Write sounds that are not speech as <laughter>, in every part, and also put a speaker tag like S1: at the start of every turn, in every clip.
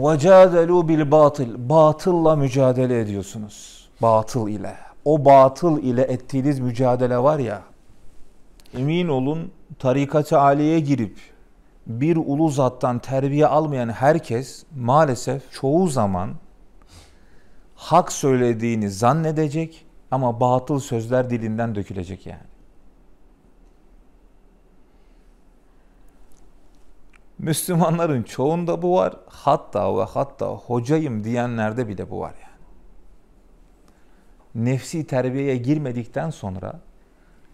S1: وَجَادَلُوا بِالْبَاطِلِ Batılla mücadele ediyorsunuz. Batıl ile. O batıl ile ettiğiniz mücadele var ya, emin olun tarikat-ı aliye girip bir ulu zattan terbiye almayan herkes maalesef çoğu zaman hak söylediğini zannedecek ama batıl sözler dilinden dökülecek yani. Müslümanların çoğunda bu var. Hatta ve hatta hocayım diyenlerde bile bu var yani. Nefsi terbiyeye girmedikten sonra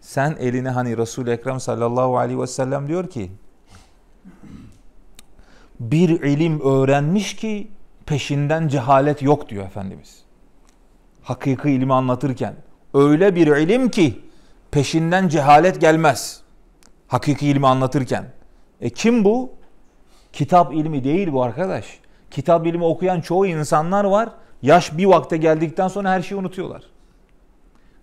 S1: sen elini hani resul Ekrem sallallahu aleyhi ve sellem diyor ki bir ilim öğrenmiş ki peşinden cehalet yok diyor Efendimiz. Hakiki ilmi anlatırken öyle bir ilim ki peşinden cehalet gelmez. Hakiki ilmi anlatırken. E kim bu? Kitap ilmi değil bu arkadaş. Kitap ilmi okuyan çoğu insanlar var. Yaş bir vakte geldikten sonra her şeyi unutuyorlar.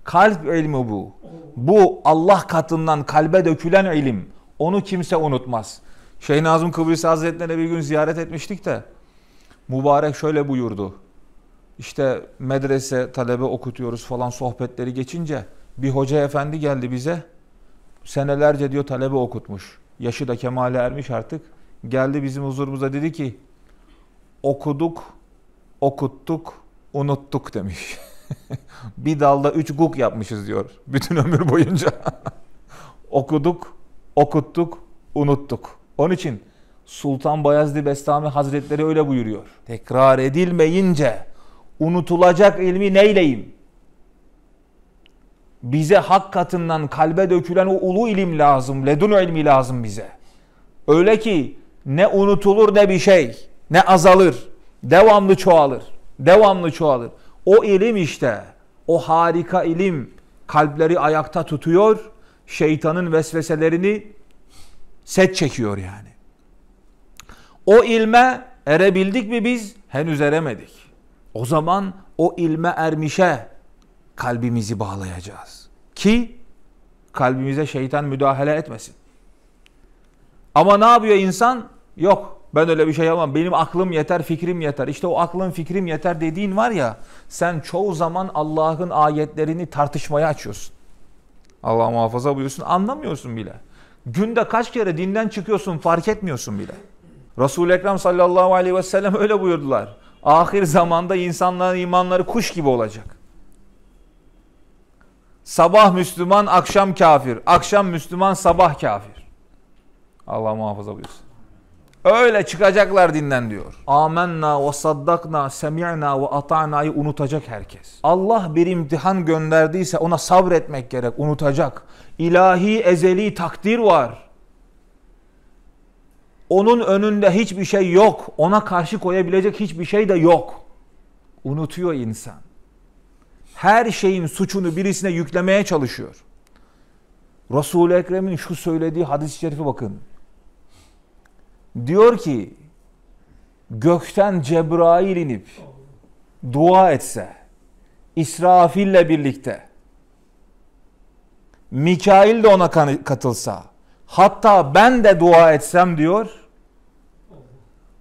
S1: Kalp ilmi bu. Bu Allah katından kalbe dökülen ilim. Onu kimse unutmaz. Şeyh Nazım Kıbrıs Hazretleri'ne bir gün ziyaret etmiştik de mübarek şöyle buyurdu. İşte medrese talebe okutuyoruz falan sohbetleri geçince bir hoca efendi geldi bize. Senelerce diyor talebe okutmuş. Yaşı da kemale ermiş artık geldi bizim huzurumuza dedi ki okuduk, okuttuk, unuttuk demiş. <laughs> bir dalda üç guk yapmışız diyor bütün ömür boyunca. <laughs> okuduk, okuttuk, unuttuk. Onun için Sultan Bayezid Bestami Hazretleri öyle buyuruyor. Tekrar edilmeyince unutulacak ilmi neyleyim? Bize hak katından kalbe dökülen o ulu ilim lazım, ledun ilmi lazım bize. Öyle ki ne unutulur ne bir şey, ne azalır. Devamlı çoğalır. Devamlı çoğalır. O ilim işte, o harika ilim kalpleri ayakta tutuyor, şeytanın vesveselerini set çekiyor yani. O ilme erebildik mi biz? Henüz eremedik. O zaman o ilme ermişe kalbimizi bağlayacağız. Ki kalbimize şeytan müdahale etmesin. Ama ne yapıyor insan? Yok ben öyle bir şey yapamam. Benim aklım yeter, fikrim yeter. İşte o aklım fikrim yeter dediğin var ya sen çoğu zaman Allah'ın ayetlerini tartışmaya açıyorsun. Allah muhafaza buyursun anlamıyorsun bile. Günde kaç kere dinden çıkıyorsun fark etmiyorsun bile. Resul-i Ekrem sallallahu aleyhi ve sellem öyle buyurdular. Ahir zamanda insanların imanları kuş gibi olacak. Sabah Müslüman, akşam kafir. Akşam Müslüman, sabah kafir. Allah muhafaza buyursun. Öyle çıkacaklar dinden diyor. Amenna ve saddakna, semi'na ve ata'na'yı unutacak herkes. Allah bir imtihan gönderdiyse ona sabretmek gerek, unutacak. İlahi ezeli takdir var. Onun önünde hiçbir şey yok. Ona karşı koyabilecek hiçbir şey de yok. Unutuyor insan. Her şeyin suçunu birisine yüklemeye çalışıyor. Resul-i Ekrem'in şu söylediği hadis-i şerife bakın diyor ki gökten Cebrail inip dua etse İsrafil'le birlikte Mikail de ona katılsa hatta ben de dua etsem diyor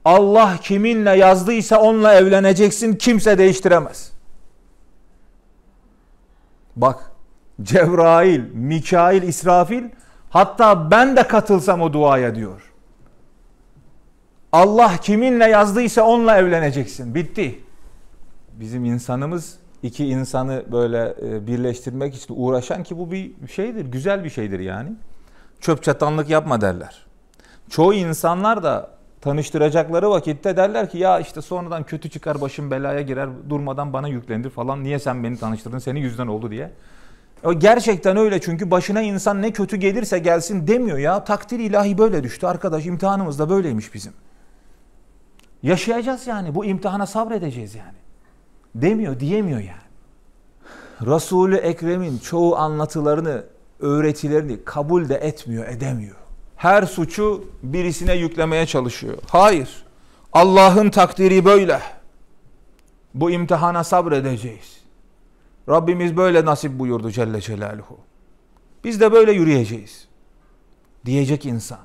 S1: Allah kiminle yazdıysa onunla evleneceksin kimse değiştiremez. Bak Cebrail, Mikail, İsrafil hatta ben de katılsam o duaya diyor. Allah kiminle yazdıysa onunla evleneceksin. Bitti. Bizim insanımız iki insanı böyle e, birleştirmek için uğraşan ki bu bir şeydir, güzel bir şeydir yani. Çöp çatanlık yapma derler. Çoğu insanlar da tanıştıracakları vakitte derler ki ya işte sonradan kötü çıkar başım belaya girer durmadan bana yüklenir falan niye sen beni tanıştırdın senin yüzden oldu diye. O gerçekten öyle çünkü başına insan ne kötü gelirse gelsin demiyor ya takdir ilahi böyle düştü arkadaş imtihanımız da böyleymiş bizim. Yaşayacağız yani. Bu imtihana sabredeceğiz yani. Demiyor, diyemiyor yani. Resulü Ekrem'in çoğu anlatılarını, öğretilerini kabul de etmiyor, edemiyor. Her suçu birisine yüklemeye çalışıyor. Hayır. Allah'ın takdiri böyle. Bu imtihana sabredeceğiz. Rabbimiz böyle nasip buyurdu Celle Celaluhu. Biz de böyle yürüyeceğiz. Diyecek insan.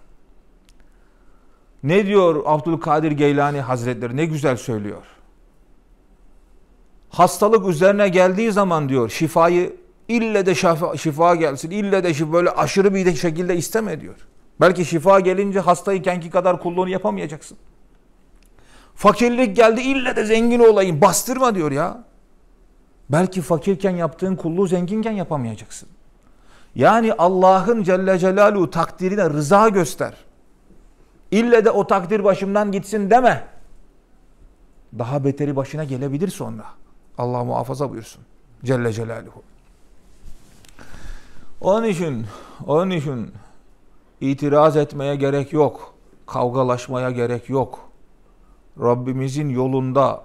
S1: Ne diyor Abdülkadir Geylani Hazretleri? Ne güzel söylüyor. Hastalık üzerine geldiği zaman diyor şifayı ille de şifa, şifa gelsin, ille de şifa, böyle aşırı bir şekilde isteme diyor. Belki şifa gelince hastaykenki kadar kulluğunu yapamayacaksın. Fakirlik geldi ille de zengin olayım bastırma diyor ya. Belki fakirken yaptığın kulluğu zenginken yapamayacaksın. Yani Allah'ın Celle Celaluhu takdirine rıza göster. İlle de o takdir başımdan gitsin deme. Daha beteri başına gelebilir sonra. Allah muhafaza buyursun. Celle Celaluhu. Onun için, onun için itiraz etmeye gerek yok. Kavgalaşmaya gerek yok. Rabbimizin yolunda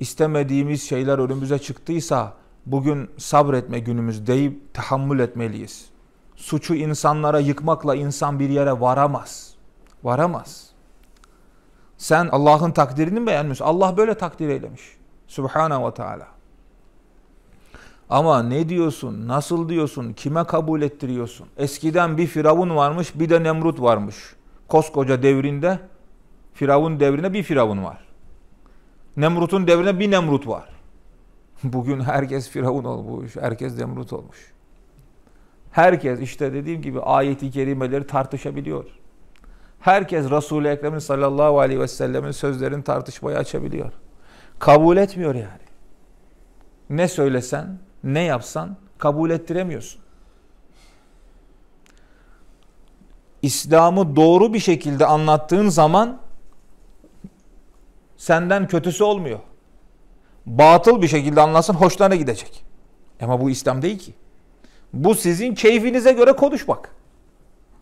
S1: istemediğimiz şeyler önümüze çıktıysa bugün sabretme günümüz deyip tahammül etmeliyiz. Suçu insanlara yıkmakla insan bir yere varamaz. Varamaz. Sen Allah'ın takdirini mi beğenmiyorsun? Allah böyle takdir eylemiş. Subhanahu ve Teala. Ama ne diyorsun, nasıl diyorsun, kime kabul ettiriyorsun? Eskiden bir Firavun varmış, bir de Nemrut varmış. Koskoca devrinde, Firavun devrine bir Firavun var. Nemrut'un devrine bir Nemrut var. <laughs> Bugün herkes Firavun olmuş, herkes Nemrut olmuş. Herkes işte dediğim gibi ayeti kerimeleri tartışabiliyor herkes Resul-i Ekrem'in sallallahu aleyhi ve sellemin sözlerini tartışmaya açabiliyor. Kabul etmiyor yani. Ne söylesen, ne yapsan kabul ettiremiyorsun. İslam'ı doğru bir şekilde anlattığın zaman senden kötüsü olmuyor. Batıl bir şekilde anlatsın hoşlarına gidecek. Ama bu İslam değil ki. Bu sizin keyfinize göre konuşmak.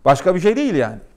S1: Başka bir şey değil yani.